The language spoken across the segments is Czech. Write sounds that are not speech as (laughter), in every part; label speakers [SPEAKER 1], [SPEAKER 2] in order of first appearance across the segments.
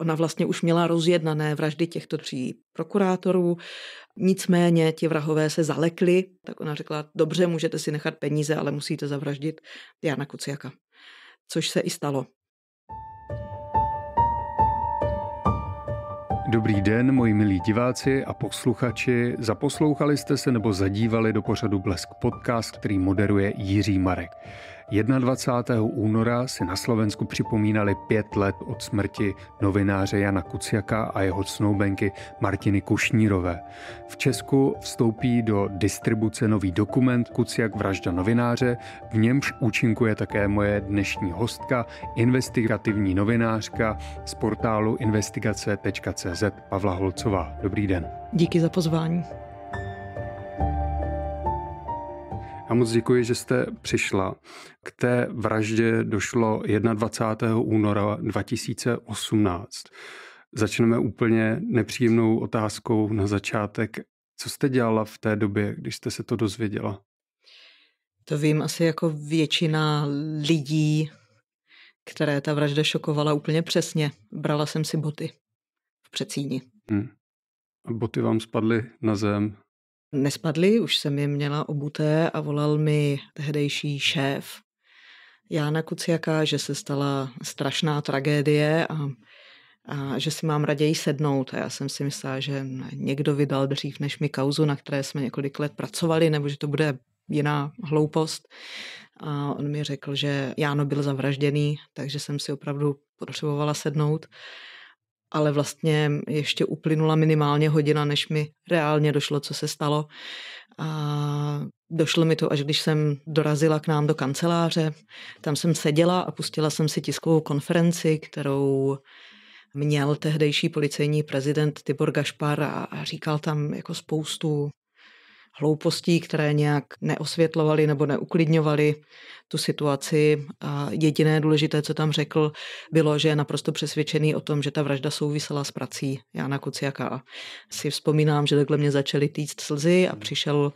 [SPEAKER 1] Ona vlastně už měla rozjednané vraždy těchto tří prokurátorů, nicméně ti vrahové se zalekli, tak ona řekla, dobře, můžete si nechat peníze, ale musíte zavraždit Jana Kuciaka, což se i stalo.
[SPEAKER 2] Dobrý den, moji milí diváci a posluchači. Zaposlouchali jste se nebo zadívali do pořadu Blesk Podcast, který moderuje Jiří Marek. 21. února si na Slovensku připomínali pět let od smrti novináře Jana Kuciaka a jeho snoubenky Martiny Kušnírové. V Česku vstoupí do distribuce nový dokument Kuciak vražda novináře, v němž účinkuje také moje dnešní hostka, investigativní novinářka z portálu investigace.cz Pavla Holcová. Dobrý den.
[SPEAKER 1] Díky za pozvání.
[SPEAKER 2] Já moc děkuji, že jste přišla. K té vraždě došlo 21. února 2018. Začneme úplně nepříjemnou otázkou na začátek. Co jste dělala v té době, když jste se to dozvěděla?
[SPEAKER 1] To vím asi jako většina lidí, které ta vražda šokovala úplně přesně. Brala jsem si boty v přecíni.
[SPEAKER 2] Hmm. A boty vám spadly na zem
[SPEAKER 1] nespadly, už jsem je měla obuté a volal mi tehdejší šéf Jána Kuciaka, že se stala strašná tragédie a, a že si mám raději sednout. A já jsem si myslela, že někdo vydal dřív než mi kauzu, na které jsme několik let pracovali, nebo že to bude jiná hloupost. A on mi řekl, že Jáno byl zavražděný, takže jsem si opravdu potřebovala sednout ale vlastně ještě uplynula minimálně hodina, než mi reálně došlo, co se stalo. A došlo mi to, až když jsem dorazila k nám do kanceláře. Tam jsem seděla a pustila jsem si tiskovou konferenci, kterou měl tehdejší policejní prezident Tibor Gašpar a, a říkal tam jako spoustu hloupostí, které nějak neosvětlovaly nebo neuklidňovaly tu situaci. A jediné důležité, co tam řekl, bylo, že je naprosto přesvědčený o tom, že ta vražda souvisela s prací Jana A Si vzpomínám, že takhle mě začaly týct slzy a hmm. přišel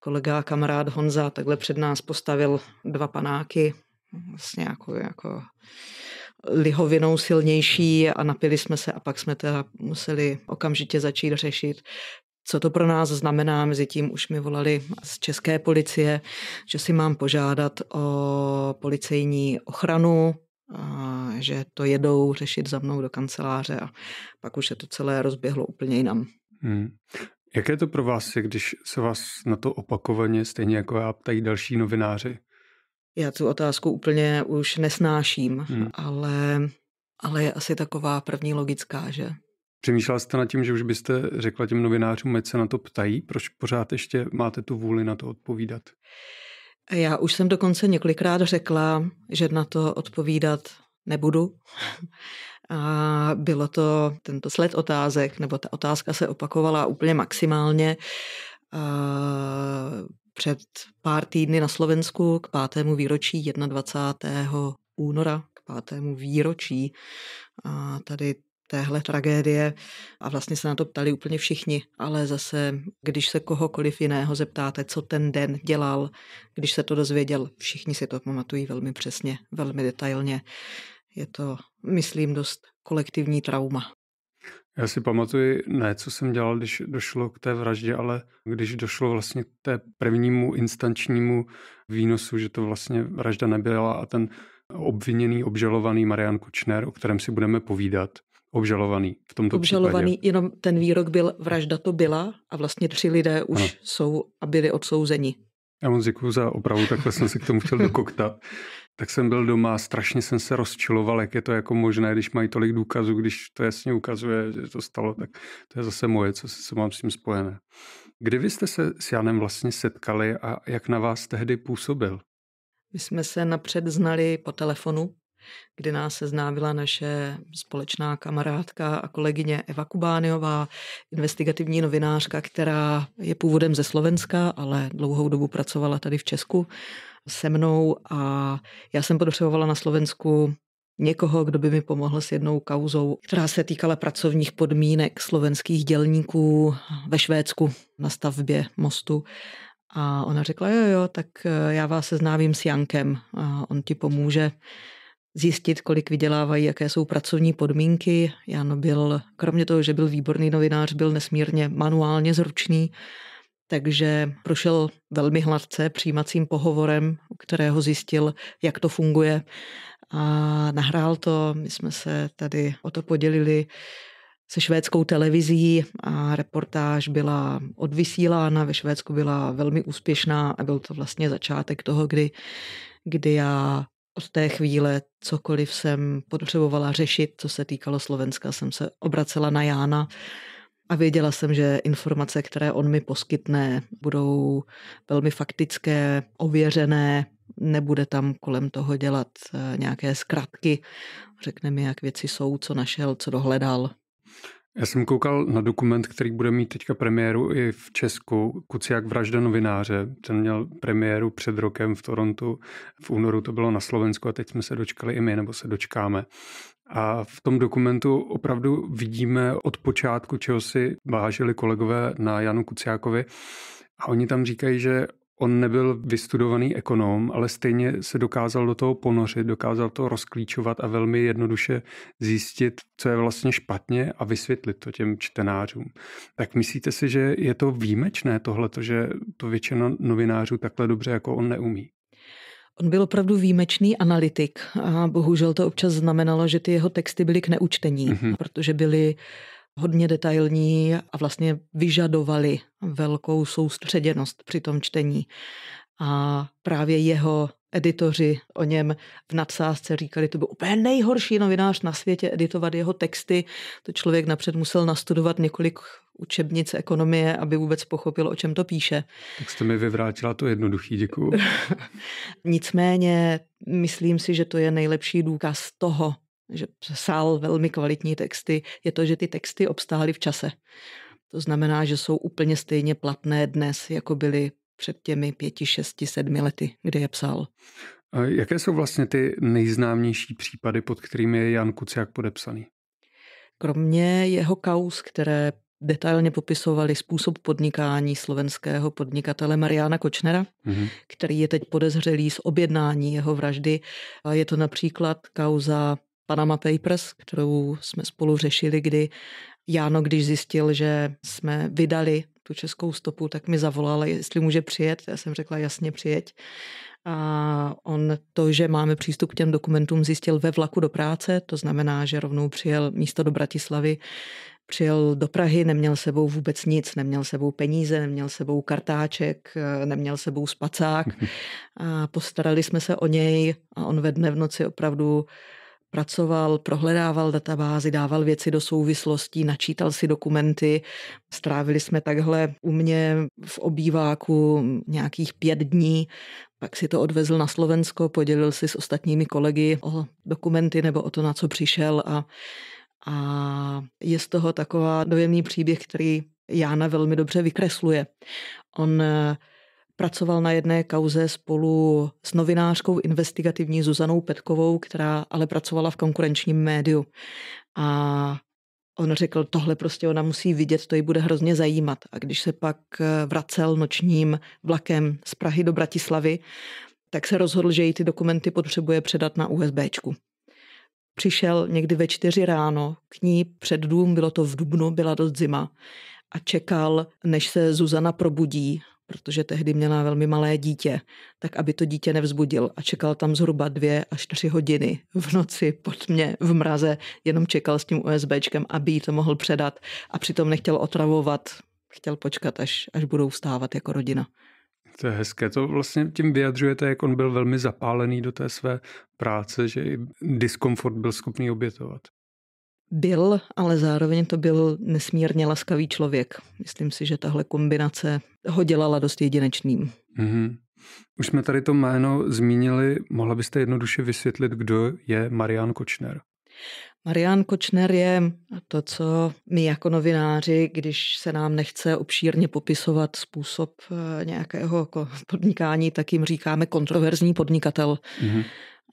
[SPEAKER 1] kolega a kamarád Honza takhle před nás postavil dva panáky s nějakou vlastně jako lihovinou silnější a napili jsme se a pak jsme teda museli okamžitě začít řešit, co to pro nás znamená. Mezi tím už mi volali z české policie, že si mám požádat o policejní ochranu, a že to jedou řešit za mnou do kanceláře a pak už se to celé rozběhlo úplně jinam.
[SPEAKER 2] Hmm. Jaké to pro vás je, když se vás na to opakovaně, stejně jako já, ptají další novináři?
[SPEAKER 1] Já tu otázku úplně už nesnáším, hmm. ale, ale je asi taková první logická, že
[SPEAKER 2] Přemýšlela jste nad tím, že už byste řekla těm novinářům, ať se na to ptají? Proč pořád ještě máte tu vůli na to odpovídat?
[SPEAKER 1] Já už jsem dokonce několikrát řekla, že na to odpovídat nebudu. A bylo to tento sled otázek, nebo ta otázka se opakovala úplně maximálně. A před pár týdny na Slovensku k pátému výročí 21. února, k pátému výročí a tady téhle tragédie a vlastně se na to ptali úplně všichni, ale zase, když se kohokoliv jiného zeptáte, co ten den dělal, když se to dozvěděl, všichni si to pamatují velmi přesně, velmi detailně. Je to, myslím, dost kolektivní trauma.
[SPEAKER 2] Já si pamatuji, ne, co jsem dělal, když došlo k té vraždě, ale když došlo vlastně k té prvnímu instančnímu výnosu, že to vlastně vražda nebyla a ten obviněný, obžalovaný Marian Kočner, o kterém si budeme povídat, Obžalovaný v tomto Obžalovaný, případě.
[SPEAKER 1] jenom ten výrok byl, vražda to byla a vlastně tři lidé už ano. jsou a byli odsouzeni.
[SPEAKER 2] Já vám děkuji za opravu, takhle jsem se k tomu chtěl dokoktat. Tak jsem byl doma, strašně jsem se rozčiloval, jak je to jako možné, když mají tolik důkazů, když to jasně ukazuje, že to stalo, tak to je zase moje, co, co mám s tím spojené. Kdy vy jste se s Janem vlastně setkali a jak na vás tehdy působil?
[SPEAKER 1] My jsme se napřed znali po telefonu, kdy nás seznámila naše společná kamarádka a kolegyně Eva Kubániová, investigativní novinářka, která je původem ze Slovenska, ale dlouhou dobu pracovala tady v Česku se mnou a já jsem potřebovala na Slovensku někoho, kdo by mi pomohl s jednou kauzou, která se týkala pracovních podmínek slovenských dělníků ve Švédsku na stavbě mostu. A ona řekla, jo, jo, tak eh, já vás seznámím s Jankem, a on ti pomůže zjistit, kolik vydělávají, jaké jsou pracovní podmínky. Jan byl, kromě toho, že byl výborný novinář, byl nesmírně manuálně zručný, takže prošel velmi hladce přijímacím pohovorem, u kterého zjistil, jak to funguje a nahrál to. My jsme se tady o to podělili se švédskou televizí a reportáž byla odvysílána. Ve Švédsku byla velmi úspěšná a byl to vlastně začátek toho, kdy, kdy já od té chvíle cokoliv jsem potřebovala řešit, co se týkalo Slovenska, jsem se obracela na Jána a věděla jsem, že informace, které on mi poskytne, budou velmi faktické, ověřené, nebude tam kolem toho dělat eh, nějaké zkratky, řekne mi, jak věci jsou, co našel, co dohledal.
[SPEAKER 2] Já jsem koukal na dokument, který bude mít teďka premiéru i v Česku. Kuciak vražda novináře. Ten měl premiéru před rokem v Torontu. V únoru to bylo na Slovensku a teď jsme se dočkali i my, nebo se dočkáme. A v tom dokumentu opravdu vidíme od počátku, čeho si vážili kolegové na Janu Kuciákovi. A oni tam říkají, že On nebyl vystudovaný ekonom, ale stejně se dokázal do toho ponořit, dokázal to rozklíčovat a velmi jednoduše zjistit, co je vlastně špatně a vysvětlit to těm čtenářům. Tak myslíte si, že je to výjimečné tohle, že to většina novinářů takhle dobře jako on neumí?
[SPEAKER 1] On byl opravdu výjimečný analytik a bohužel to občas znamenalo, že ty jeho texty byly k neučtení, mm-hmm. protože byly hodně detailní a vlastně vyžadovali velkou soustředěnost při tom čtení. A právě jeho editoři o něm v nadsázce říkali, to byl úplně nejhorší novinář na světě editovat jeho texty. To člověk napřed musel nastudovat několik učebnic ekonomie, aby vůbec pochopil, o čem to píše.
[SPEAKER 2] Tak jste mi vyvrátila to jednoduchý, děkuju.
[SPEAKER 1] (laughs) Nicméně myslím si, že to je nejlepší důkaz toho, že psal velmi kvalitní texty, je to, že ty texty obstály v čase. To znamená, že jsou úplně stejně platné dnes, jako byly před těmi pěti, šesti, sedmi lety, kdy je psal. A jaké
[SPEAKER 2] jsou vlastně ty nejznámější případy, pod kterými je Jan Kuciak podepsaný?
[SPEAKER 1] Kromě jeho kaus, které detailně popisovali způsob podnikání slovenského podnikatele Mariana Kočnera, mm-hmm. který je teď podezřelý z objednání jeho vraždy. Je to například kauza Panama Papers, kterou jsme spolu řešili, kdy Jáno, když zjistil, že jsme vydali tu českou stopu, tak mi zavolal, jestli může přijet. Já jsem řekla, jasně přijeď. A on to, že máme přístup k těm dokumentům, zjistil ve vlaku do práce, to znamená, že rovnou přijel místo do Bratislavy, přijel do Prahy, neměl sebou vůbec nic, neměl sebou peníze, neměl sebou kartáček, neměl sebou spacák. (laughs) A postarali jsme se o něj a on ve dne v noci opravdu pracoval, prohledával databázy, dával věci do souvislostí, načítal si dokumenty. Strávili jsme takhle u mě v obýváku nějakých pět dní. Pak si to odvezl na Slovensko, podělil si s ostatními kolegy o dokumenty nebo o to, na co přišel a a je z toho taková dojemný příběh, který Jána velmi dobře vykresluje. On Pracoval na jedné kauze spolu s novinářkou investigativní Zuzanou Petkovou, která ale pracovala v konkurenčním médiu. A on řekl, tohle prostě ona musí vidět, to ji bude hrozně zajímat. A když se pak eh, vracel nočním vlakem z Prahy do Bratislavy, tak se rozhodl, že jí ty dokumenty potřebuje předat na USBčku. Přišel někdy ve čtyři ráno k ní před dům, bylo to v Dubnu, byla dost zima a čekal, než se Zuzana probudí protože tehdy měla velmi malé dítě, tak aby to dítě nevzbudil a čekal tam zhruba dvě až tři hodiny v noci pod mě v mraze, jenom čekal s tím USBčkem, aby jí to mohl předat a přitom nechtěl otravovat, chtěl počkat, až, až budou vstávat jako rodina.
[SPEAKER 2] To je hezké. To vlastně tím vyjadřujete, jak on byl velmi zapálený do té své práce, že i diskomfort byl schopný obětovat
[SPEAKER 1] byl, ale zároveň to byl nesmírně laskavý člověk. Myslím si, že tahle kombinace ho dělala dost jedinečným.
[SPEAKER 2] Mm-hmm. Už jsme tady to jméno zmínili. Mohla byste jednoduše vysvětlit, kdo je Marian Kočner?
[SPEAKER 1] Marian Kočner je to, co my jako novináři, když se nám nechce obšírně popisovat způsob eh, nějakého jako podnikání, tak jim říkáme kontroverzní podnikatel. Mm-hmm.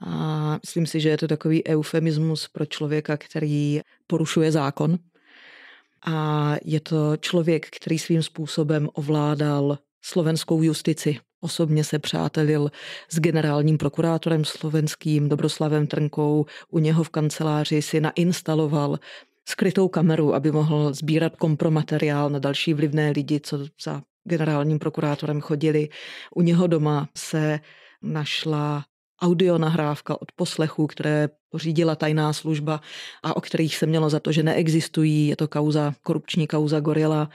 [SPEAKER 1] A myslím si, že je to takový eufemismus pro člověka, který porušuje zákon. A je to člověk, který svým způsobem ovládal slovenskou justici. Osobně se přátelil s generálním prokurátorem slovenským Dobroslavem Trnkou. U něho v kanceláři si nainstaloval skrytou kameru, aby mohl sbírat kompromateriál na další vlivné lidi, co za generálním prokurátorem chodili. U něho doma se našla audio nahrávka od poslechu, které pořídila tajná služba a o kterých se mělo za to, že neexistují. Je to kauza, korupční kauza Gorila.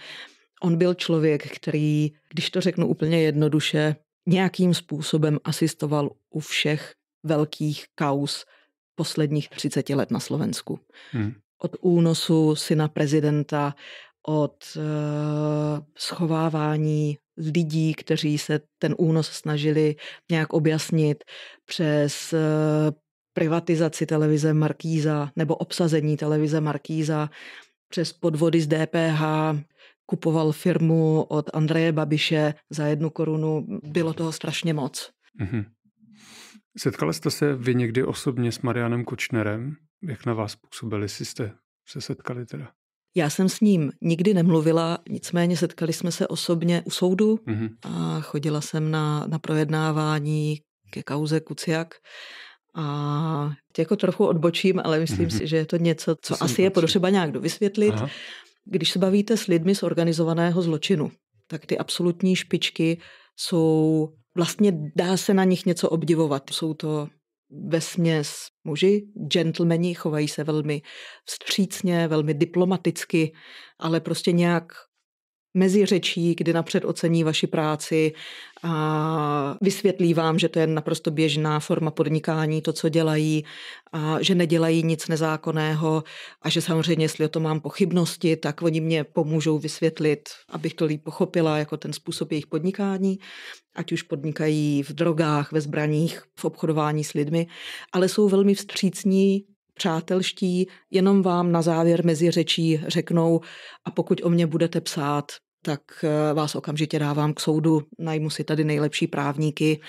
[SPEAKER 1] On byl člověk, který, když to řeknu úplně jednoduše, nějakým způsobem asistoval u všech velkých kauz posledních 30 let na Slovensku. Hmm. Od únosu syna prezidenta od eh, schovávání lidí, kteří se ten únos snažili nějak objasnit, přes eh, privatizaci televize Markíza nebo obsazení televize Markíza, přes podvody z DPH, kupoval firmu od Andreje Babiše za jednu korunu. Bylo toho strašně moc.
[SPEAKER 2] Mm-hmm. Setkal jste se vy někdy osobně s Marianem Kočnerem? Jak na vás působili, jestli jste se setkali teda?
[SPEAKER 1] Já jsem s ním nikdy nemluvila, nicméně setkali jsme se osobně u soudu mm-hmm. a chodila jsem na, na projednávání ke kauze Kuciak. A jako trochu odbočím, ale myslím mm-hmm. si, že je to něco, co, to asi je potřeba nějak dovysvětlit. Aha. Když se bavíte s lidmi z organizovaného zločinu, tak ty absolutní špičky jsou, vlastně dá se na nich něco obdivovat. Jsou to ve směs muži, gentlemani, chovají se velmi vstřícně, velmi diplomaticky, ale prostě nějak řečí, kdy napřed ocení vaši práci a vysvětlí vám, že to je naprosto běžná forma podnikání, to, co dělají, a že nedělají nic nezákonného a že samozřejmě, jestli o to mám pochybnosti, tak oni mě pomůžou vysvětlit, abych to líp pochopila, jako ten způsob jejich podnikání, ať už podnikají v drogách, ve zbraních, v obchodování s lidmi, ale jsou velmi vstřícní přátelští, jenom vám na závěr mezi řečí řeknou a pokud o mě budete psát, tak eh, vás okamžitě dávám k soudu, najmu si tady nejlepší právníky,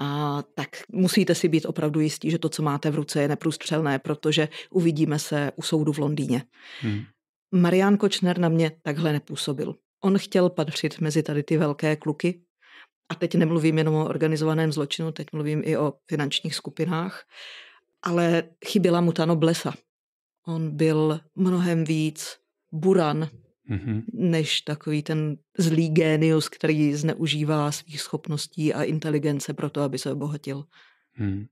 [SPEAKER 1] a tak musíte si být opravdu jistí, že to, co máte v ruce, je neprůstřelné, protože uvidíme se u soudu v Londýně. Hmm. Marian Kočner na mě takhle nepůsobil. On chtěl patřit mezi tady ty velké kluky, a teď nemluvím jenom o organizovaném zločinu, teď mluvím i o finančních skupinách, ale chyběla mu ta noblesa. On byl mnohem víc buran mm-hmm. než takový ten zlý génius, který zneužívá svých schopností a inteligence pro to, aby se obohatil.
[SPEAKER 2] Mm.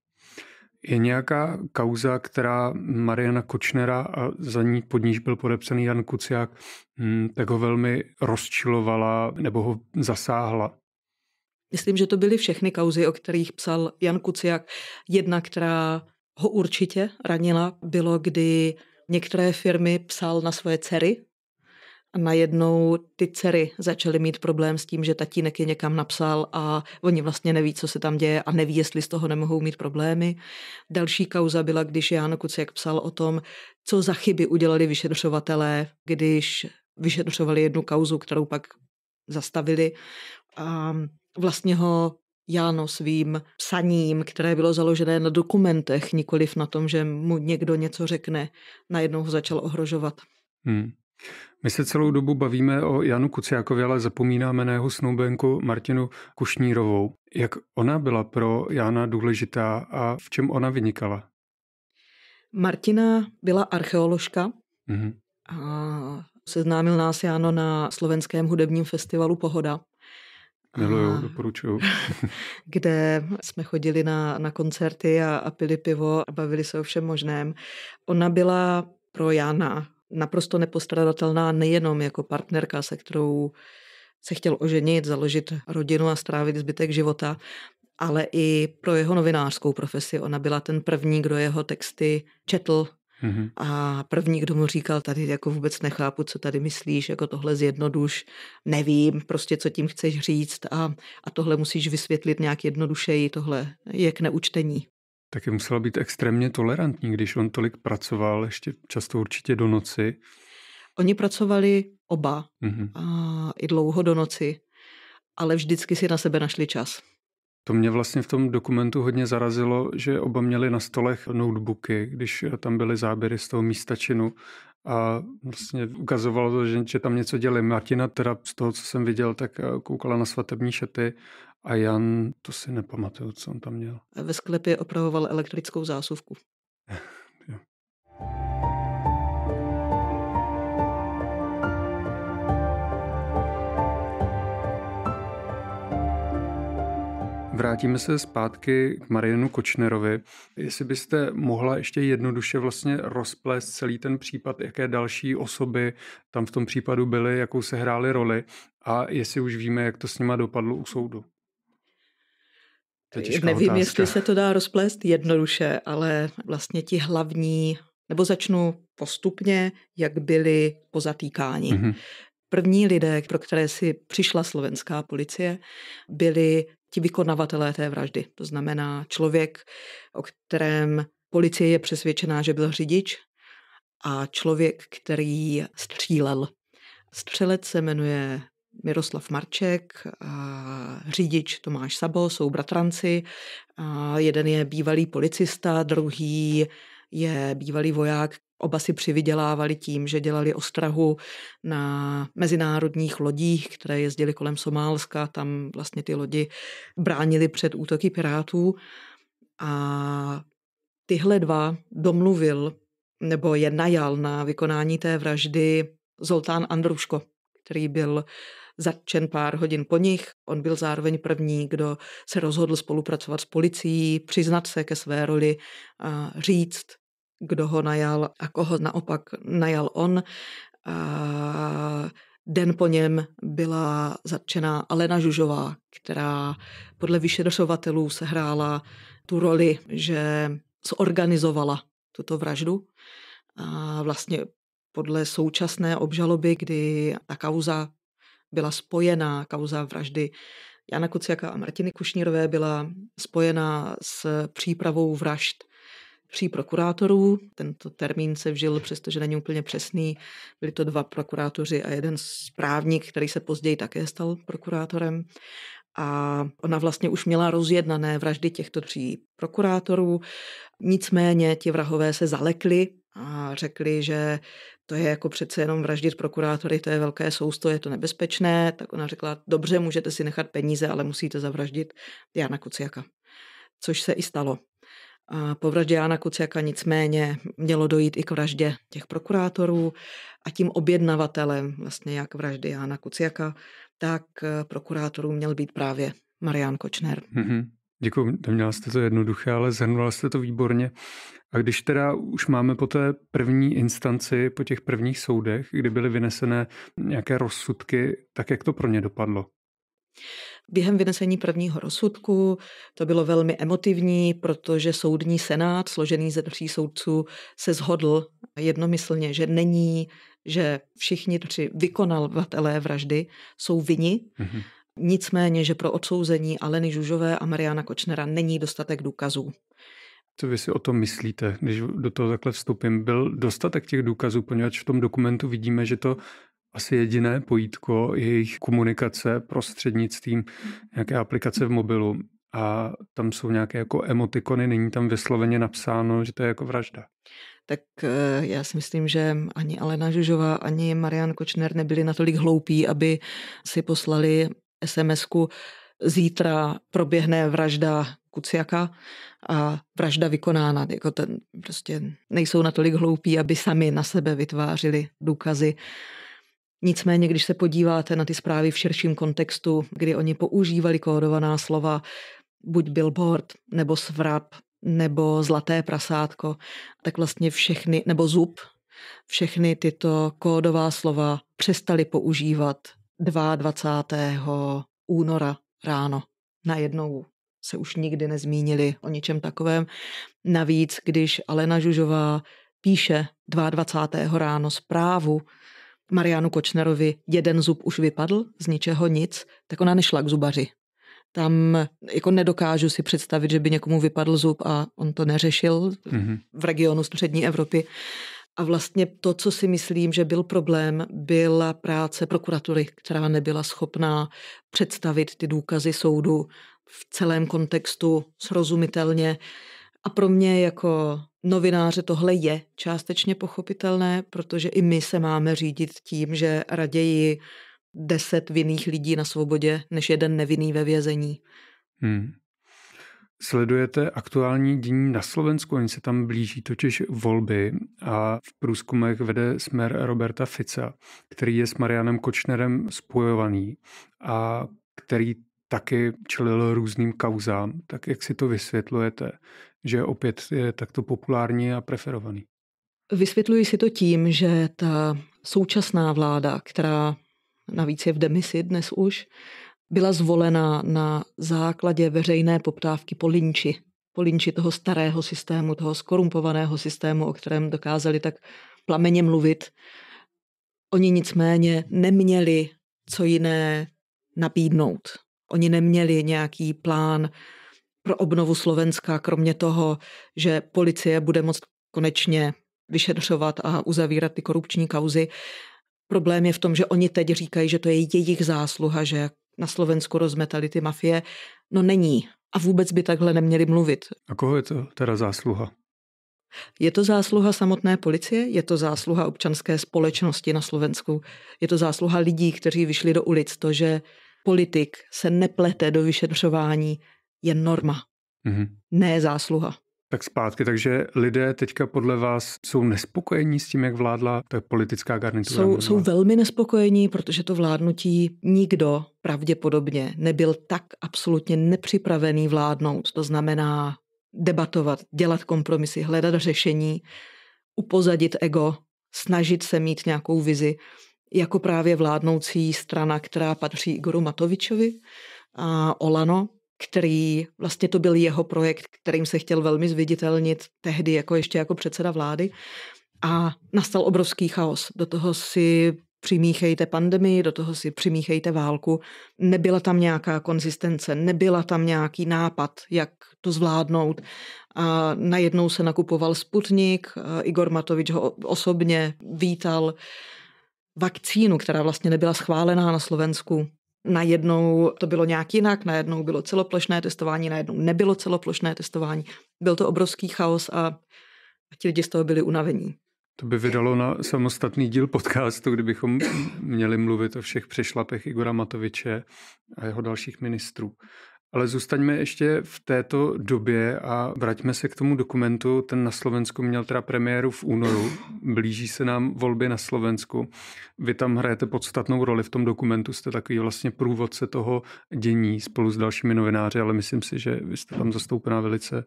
[SPEAKER 2] Je nějaká kauza, která Mariana Kočnera a za ní pod níž byl podepsaný Jan Kuciak, hmm, tak ho velmi rozčilovala nebo ho zasáhla?
[SPEAKER 1] Myslím, že to byly všechny kauzy, o kterých psal Jan Kuciak. Jedna, která ho určitě ranila, bylo, kdy některé firmy psal na svoje dcery, najednou ty dcery začaly mít problém s tím, že tatínek je někam napsal a oni vlastně neví, co se tam děje a neví, jestli z toho nemohou mít problémy. Další kauza byla, když Ján Kuciak psal o tom, co za chyby udělali vyšetřovatelé, když vyšetřovali jednu kauzu, kterou pak zastavili. A vlastně ho Jáno svým psaním, které bylo založené na dokumentech, nikoliv na tom, že mu někdo něco řekne, najednou ho začal ohrožovat.
[SPEAKER 2] Hmm. My se celou dobu bavíme o Janu Kuciákovi, ale zapomínáme na jeho snoubenku Martinu Kušnírovou. Jak ona byla pro Jana důležitá a v čem ona vynikala?
[SPEAKER 1] Martina byla archeoložka mm-hmm. a seznámil nás Jano na slovenském hudebním festivalu Pohoda. Miluju, doporučuju. (laughs) kde jsme chodili na, na koncerty a, a pili pivo a bavili se o všem možném. Ona byla pro Jana naprosto nepostradatelná nejenom jako partnerka, se kterou se chtěl oženit, založit rodinu a strávit zbytek života, ale i pro jeho novinářskou profesi. Ona byla ten první, kdo jeho texty četl mm-hmm. a první, kdo mu říkal, tady jako vůbec nechápu, co tady myslíš, jako tohle zjednoduš, nevím prostě, co tím chceš říct a, a tohle musíš vysvětlit nějak jednodušeji, tohle je k neučtení
[SPEAKER 2] je musela být extrémně tolerantní, když on tolik pracoval, ještě často určitě do noci. Oni pracovali oba mm-hmm. a i dlouho do noci,
[SPEAKER 1] ale vždycky si na sebe našli čas.
[SPEAKER 2] To mě vlastně v tom dokumentu hodně zarazilo, že oba měli na stolech notebooky, když tam byly záběry z toho místa činu a vlastně ukazovalo to, že, že tam něco dělali. Martina teda z toho, co jsem viděl, tak eh, koukala na svatební šaty a Jan, to si nepamatuju, co on tam měl.
[SPEAKER 1] Ve sklepě opravoval elektrickou zásuvku. (laughs)
[SPEAKER 2] Vrátíme se zpátky k Marianu Kočnerovi. Jestli byste mohla ještě jednoduše vlastně rozplést celý ten případ, jaké další osoby tam v tom případu byly, jakou se hrály roli a jestli už víme, jak to s nima dopadlo u soudu. Nevím, otázka. jestli se
[SPEAKER 1] to dá rozplést jednoduše, ale vlastně ti hlavní, nebo začnu postupně, jak byli pozatýkáni. Mm-hmm. První lidé, pro které si přišla slovenská policie, byli ti vykonavatelé té vraždy. To znamená člověk, o kterém policie je přesvědčená, že byl řidič a člověk, který střílel. Střelec se jmenuje Miroslav Marček a řidič Tomáš Sabo, jsou bratranci. A jeden je bývalý policista, druhý je bývalý voják. Oba si přivydělávali tím, že dělali ostrahu na mezinárodních lodích, které jezdily kolem Somálska. Tam vlastně ty lodi bránili před útoky pirátů. A tyhle dva domluvil nebo je najal na vykonání té vraždy Zoltán Andruško, který byl zatčen pár hodin po nich. On byl zároveň první, kdo se rozhodl spolupracovat s policií, přiznat se ke své roli a říct, kdo ho najal a koho naopak najal on. A Den po něm byla zatčena Alena Žužová, která podle vyšetřovatelů sehrála tu roli, že zorganizovala tuto vraždu. A vlastně podle současné obžaloby, kdy ta kauza byla spojená kauza vraždy Jana Kuciaka a Martiny Kušnírové byla spojená s přípravou vražd tří prokurátorů. Tento termín se vžil, přestože není úplně přesný. Byli to dva prokurátoři a jeden správník, který se později také stal prokurátorem. A ona vlastně už měla rozjednané vraždy těchto tří prokurátorů. Nicméně ti vrahové se zalekli a řekli, že to je jako přece jenom vraždit prokurátory, to je velké sousto, je to nebezpečné, tak ona řekla, dobře, můžete si nechat peníze, ale musíte zavraždit Jana Kuciaka. Což se i stalo. A po vraždě Jana Kuciaka nicméně mělo dojít i k vraždě těch prokurátorů a tím objednavatelem vlastně jak vraždy Jana Kuciaka, tak prokurátorů měl být právě Marian Kočner.
[SPEAKER 2] Mm-hmm. Děkuji, neměla jste to jednoduché, ale zhrnula jste to výborně. A když teda už máme po té první instanci, po těch prvních soudech, kdy byly vynesené nějaké rozsudky, tak jak to pro ně dopadlo?
[SPEAKER 1] Během vynesení prvního rozsudku to bylo velmi emotivní, protože soudní senát, složený ze tří soudců, se zhodl jednomyslně, že není, že všichni tři vykonavatelé vraždy jsou vini. Mm-hmm Nicméně, že pro odsouzení Aleny Žužové a Mariana Kočnera není dostatek důkazů.
[SPEAKER 2] Co vy si o tom myslíte, když do toho takhle vstupím? Byl dostatek těch důkazů, poněvadž v tom dokumentu vidíme, že to asi jediné pojítko jejich komunikace prostřednictvím nějaké aplikace v mobilu a tam jsou nějaké jako emotikony, není tam vysloveně napsáno, že to je jako vražda.
[SPEAKER 1] Tak eh, já si myslím, že ani Alena Žužová, ani Marian Kočner nebyli natolik hloupí, aby si poslali SMSku zítra proběhne vražda Kuciaka a vražda vykonána. Jako ten, prostě nejsou natolik hloupí, aby sami na sebe vytvářili důkazy. Nicméně, když se podíváte na ty zprávy v širším kontextu, kdy oni používali kódovaná slova, buď billboard, nebo svrap, nebo zlaté prasátko, tak vlastně všechny, nebo zub, všechny tyto kódová slova přestali používat 22. února ráno. Najednou se už nikdy nezmínili o ničem takovém. Navíc, když Alena Žužová píše 22. ráno zprávu Marianu Kočnerovi, jeden zub už vypadl, z ničeho nic, tak ona nešla k zubaři. Tam jako nedokážu si představit, že by někomu vypadl zub a on to neřešil mm-hmm. v regionu střední Evropy. Uh, a vlastně to, co si myslím, že byl problém, byla práce prokuratury, která nebyla schopná představit ty důkazy soudu v celém kontextu srozumitelně. A pro mě jako novináře tohle je částečně pochopitelné, protože i my se máme řídit tím, že raději deset vinných lidí na svobodě, než jeden nevinný ve vězení.
[SPEAKER 2] Hmm sledujete aktuální dění na Slovensku, oni se tam blíží totiž volby a v průzkumech vede smer Roberta Fica, který je s Marianem Kočnerem spojovaný a který taky čelil různým kauzám. Tak jak si to vysvětlujete, že opět je takto populární a preferovaný?
[SPEAKER 1] Vysvětluji si to tím, že ta současná vláda, která navíc je v demisi dnes už, byla zvolena na základě veřejné poptávky po linči, po linči toho starého systému, toho skorumpovaného systému, o kterém dokázali tak plameně mluvit. Oni nicméně neměli co jiné nabídnout. Oni neměli nějaký plán pro obnovu Slovenska, kromě toho, že policie bude moct konečně vyšetřovat a uzavírat ty korupční kauzy. Problém je v tom, že oni teď říkají, že to je jejich zásluha, že na Slovensku rozmetali ty mafie. No není. A vůbec by takhle neměli mluvit.
[SPEAKER 2] A koho je to teda zásluha?
[SPEAKER 1] Je to zásluha samotné policie, je to zásluha občanské společnosti na Slovensku, je to zásluha lidí, kteří vyšli do ulic. To, že politik se neplete do vyšetřování, je norma, mm-hmm. ne zásluha
[SPEAKER 2] tak zpátky. Takže lidé teďka podle vás jsou nespokojení s tím, jak vládla ta politická garnitura? Jsou, jsou
[SPEAKER 1] velmi nespokojení, protože to vládnutí nikdo pravděpodobně nebyl tak absolutně nepřipravený vládnout. To znamená debatovat, dělat kompromisy, hledat řešení, upozadit ego, snažit se mít nějakou vizi, jako právě vládnoucí strana, která patří Igoru Matovičovi a Olano, který vlastně to byl jeho projekt, kterým se chtěl velmi zviditelnit tehdy jako ještě jako předseda vlády. A nastal obrovský chaos. Do toho si přimíchejte pandemii, do toho si přimíchejte válku. Nebyla tam nějaká konzistence, nebyla tam nějaký nápad, jak to zvládnout. A najednou se nakupoval Sputnik, Igor Matovič ho osobně vítal vakcínu, která vlastně nebyla schválená na Slovensku, najednou to bylo nějak jinak, najednou bylo celoplošné testování, najednou nebylo celoplošné testování. Byl to obrovský chaos a, a ti lidi z toho byli unavení.
[SPEAKER 2] To by vydalo na samostatný díl podcastu, kdybychom měli mluvit o všech přešlapech Igora Matoviče a jeho dalších ministrů. Ale zůstaňme ještě v této době a vraťme se k tomu dokumentu. Ten na Slovensku měl teda premiéru v únoru. Blíží se nám volby na Slovensku. Vy tam hrajete podstatnou roli v tom dokumentu. Jste takový vlastně průvodce toho dění spolu s dalšími novináři, ale myslím si, že vy jste tam zastoupená velice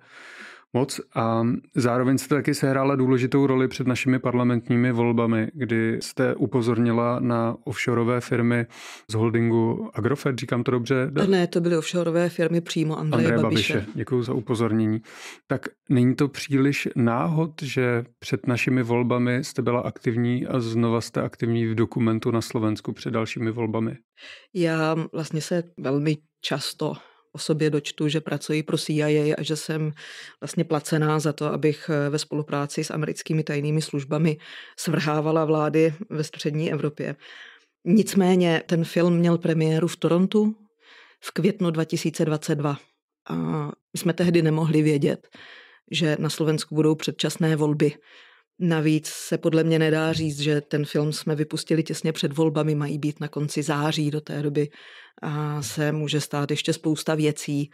[SPEAKER 2] moc a zároveň jste taky sehrála důležitou roli před našimi parlamentními volbami, kdy jste upozornila na offshoreové firmy z holdingu Agrofert, říkám to dobře? Eh,
[SPEAKER 1] ne, to byly offshoreové firmy přímo Andreje, Andreje Babiše. Babiše.
[SPEAKER 2] Děkuji za upozornění. Tak není to příliš náhod, že před našimi volbami jste byla aktivní a znova jste aktivní v dokumentu na Slovensku před dalšími volbami?
[SPEAKER 1] Já vlastně se velmi často o sobě dočtu, že pracuji pro CIA a že jsem vlastně placená za to, abych eh, ve spolupráci s americkými tajnými službami svrhávala vlády ve střední Evropě. Nicméně ten film měl premiéru v Torontu v květnu 2022 a my jsme tehdy nemohli vědět, že na Slovensku budou předčasné volby Navíc se podle mě nedá říct, že ten film jsme vypustili těsně před volbami, mají být na konci září, do té doby a se může stát ještě spousta věcí.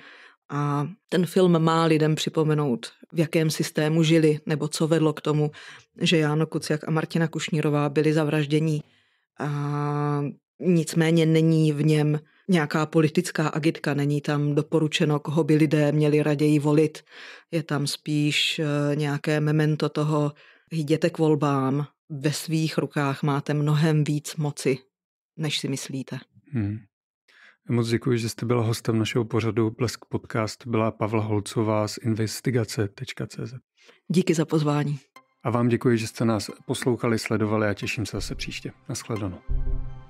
[SPEAKER 1] A ten film má lidem připomenout, v jakém systému žili, nebo co vedlo k tomu, že Jáno Kuciak a Martina Kušnírová byli zavraždění. A nicméně není v něm nějaká politická agitka, není tam doporučeno, koho by lidé měli raději volit. Je tam spíš eh, nějaké memento toho, jděte k volbám, ve svých rukách máte mnohem víc moci, než si myslíte.
[SPEAKER 2] Hmm. Moc děkuji, že jste byla hostem našeho pořadu Blesk Podcast. Byla Pavla Holcová z investigace.cz. Díky za pozvání. A vám děkuji, že jste nás poslouchali, sledovali a těším se zase příště. Naschledanou.